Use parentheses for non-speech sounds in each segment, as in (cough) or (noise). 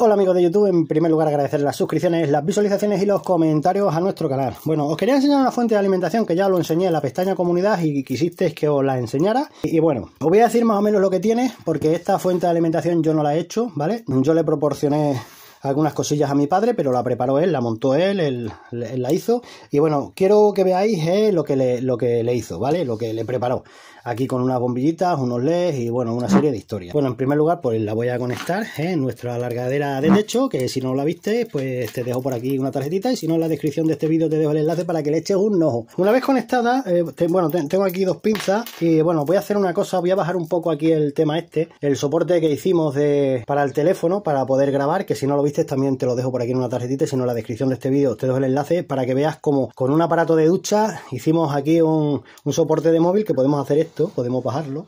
Hola amigos de YouTube, en primer lugar agradecer las suscripciones, las visualizaciones y los comentarios a nuestro canal. Bueno, os quería enseñar una fuente de alimentación que ya lo enseñé en la pestaña comunidad y quisisteis que os la enseñara. Y bueno, os voy a decir más o menos lo que tiene porque esta fuente de alimentación yo no la he hecho, ¿vale? Yo le proporcioné algunas cosillas a mi padre, pero la preparó él, la montó él, él, la hizo. Y bueno, quiero que veáis eh, lo, que le, lo que le hizo, ¿vale? Lo que le preparó. Aquí con unas bombillitas, unos LEDs y bueno, una serie de historias. Bueno, en primer lugar, pues la voy a conectar eh, en nuestra alargadera de techo, que si no la viste, pues te dejo por aquí una tarjetita y si no en la descripción de este vídeo te dejo el enlace para que le eches un ojo. Una vez conectada, eh, bueno, tengo aquí dos pinzas y bueno, voy a hacer una cosa, voy a bajar un poco aquí el tema este, el soporte que hicimos de, para el teléfono, para poder grabar, que si no lo también te lo dejo por aquí en una tarjetita, sino en la descripción de este vídeo te dejo el enlace para que veas cómo con un aparato de ducha hicimos aquí un, soporte de móvil que podemos hacer esto, podemos bajarlo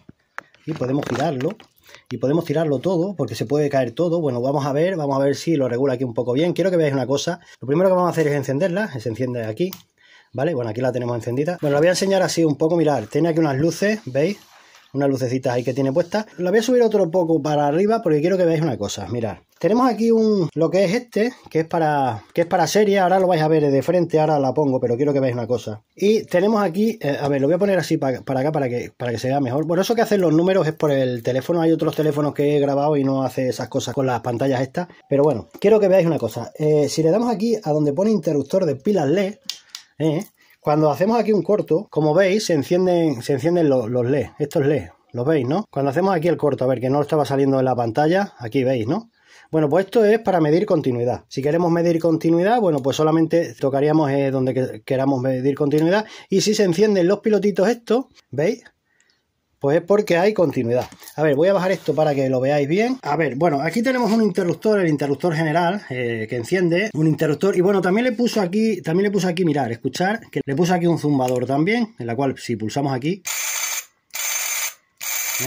y podemos girarlo y podemos tirarlo todo porque se puede caer todo. Bueno, vamos a ver, vamos a ver si lo regula aquí un poco bien. Quiero que veáis una cosa. Lo primero que vamos a hacer es encenderla, se enciende aquí, ¿vale? Bueno, aquí la tenemos encendida. Bueno, la voy a enseñar así un poco, mirar, tiene aquí unas luces, ¿veis? unas lucecitas ahí que tiene puesta. La voy a subir otro poco para arriba porque quiero que veáis una cosa. Mirad, tenemos aquí un lo que es este, que es para que es para serie, ahora lo vais a ver de frente, ahora la pongo, pero quiero que veáis una cosa. Y tenemos aquí, eh, a ver, lo voy a poner así para, acá para que para que se vea mejor. Bueno, eso que hacen los números es por el teléfono, hay otros teléfonos que he grabado y no hace esas cosas con las pantallas estas, pero bueno, quiero que veáis una cosa. Eh, si le damos aquí a donde pone interruptor de pilas LED, eh, cuando hacemos aquí un corto, como veis, se encienden, se encienden los, los e estos LEDs, lo veis, ¿no? Cuando hacemos aquí el corto, a ver, que no estaba saliendo en la pantalla, aquí veis, ¿no? Bueno, pues esto es para medir continuidad. Si queremos medir continuidad, bueno, pues solamente tocaríamos eh, donde queramos medir continuidad. Y si se encienden los pilotitos estos, ¿veis? Pues es porque hay continuidad. A ver, voy a bajar esto para que lo veáis bien. A ver, bueno, aquí tenemos un interruptor, el interruptor general, eh, que enciende. Un interruptor. Y bueno, también le puso aquí, también le puso aquí, mirar, escuchar, que le puso aquí un zumbador también, en la cual si pulsamos aquí.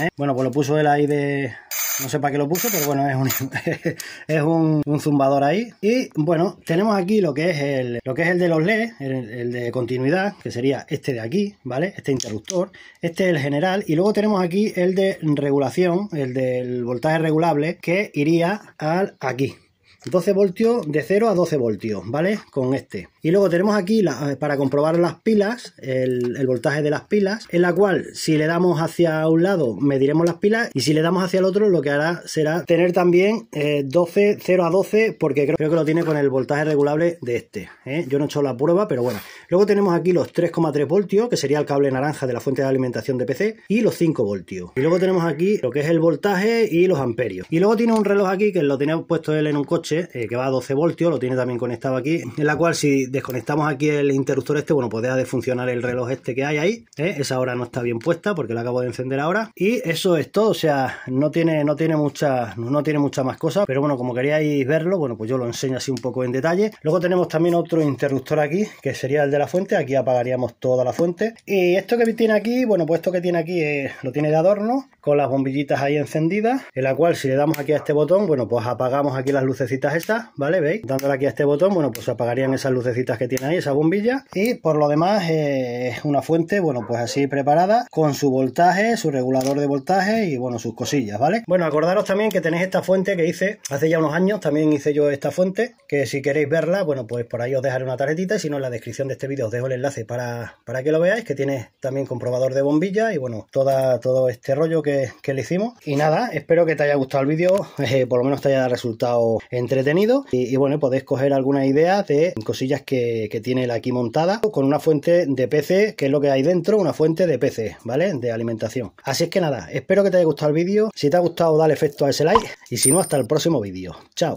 ¿eh? Bueno, pues lo puso él ahí de, no sé para qué lo puse, pero bueno, es un, (laughs) es un, zumbador ahí. Y bueno, tenemos aquí lo que es el, lo que es el de los LEDs, el, el, de continuidad, que sería este de aquí, ¿vale? Este interruptor. Este es el general. Y luego tenemos aquí el de regulación, el del voltaje regulable, que iría al aquí, 12 voltios de 0 a 12 voltios, ¿vale? Con este. Y luego tenemos aquí eh, para comprobar las pilas, el, voltaje de las pilas, en la cual si le damos hacia un lado mediremos las pilas y si le damos hacia el otro lo que hará será tener también 12, eh, 0 a 12 porque creo, que lo tiene con el voltaje regulable de este. ¿eh? Yo no he hecho la prueba, pero bueno. Luego tenemos aquí los 3,3 voltios, que sería el cable naranja de la fuente de alimentación de PC, y los 5 voltios. Y luego tenemos aquí lo que es el voltaje y los amperios. Y luego tiene un reloj aquí que lo tenía puesto él en un coche eh, que va a 12 voltios, lo tiene también conectado aquí, en la cual si desconectamos aquí el interruptor este, bueno, pues deja de funcionar el reloj este que hay ahí, ¿eh? esa hora no está bien puesta porque la acabo de encender ahora, y eso es todo, o sea, no tiene, no tiene mucha, no tiene mucha más cosa, pero bueno, como queríais verlo, bueno, pues yo lo enseño así un poco en detalle. Luego tenemos también otro interruptor aquí, que sería el de la fuente, aquí apagaríamos toda la fuente, y esto que tiene aquí, bueno, pues esto que tiene aquí eh, lo tiene de adorno, con las bombillitas ahí encendidas, en la cual si le damos aquí a este botón, bueno, pues apagamos aquí las lucecitas estas, ¿vale? ¿Veis? Dándole aquí a este botón, bueno, pues apagarían esas lucecitas que tiene ahí, esa bombilla. Y por lo demás, eh, una fuente, bueno, pues así preparada, con su voltaje, su regulador de voltaje y, bueno, sus cosillas, ¿vale? Bueno, acordaros también que tenéis esta fuente que hice hace ya unos años, también hice yo esta fuente, que si queréis verla, bueno, pues por ahí os dejaré una tarjetita, si no, en la descripción de este vídeo os dejo el enlace para, para que lo veáis, que tiene también comprobador de bombilla y, bueno, toda, todo este rollo que, le hicimos. Y nada, espero que te haya gustado el vídeo, (laughs) eh, por lo menos te haya resultado entre entretenido. Y, bueno, podéis coger alguna idea de cosillas que, tiene la aquí montada con una fuente de pc que es lo que hay dentro, una fuente de pc ¿vale? De alimentación. Así es que nada, espero que te haya gustado el vídeo. Si te ha gustado, dale efecto a ese like. Y si no, hasta el próximo vídeo. Chao.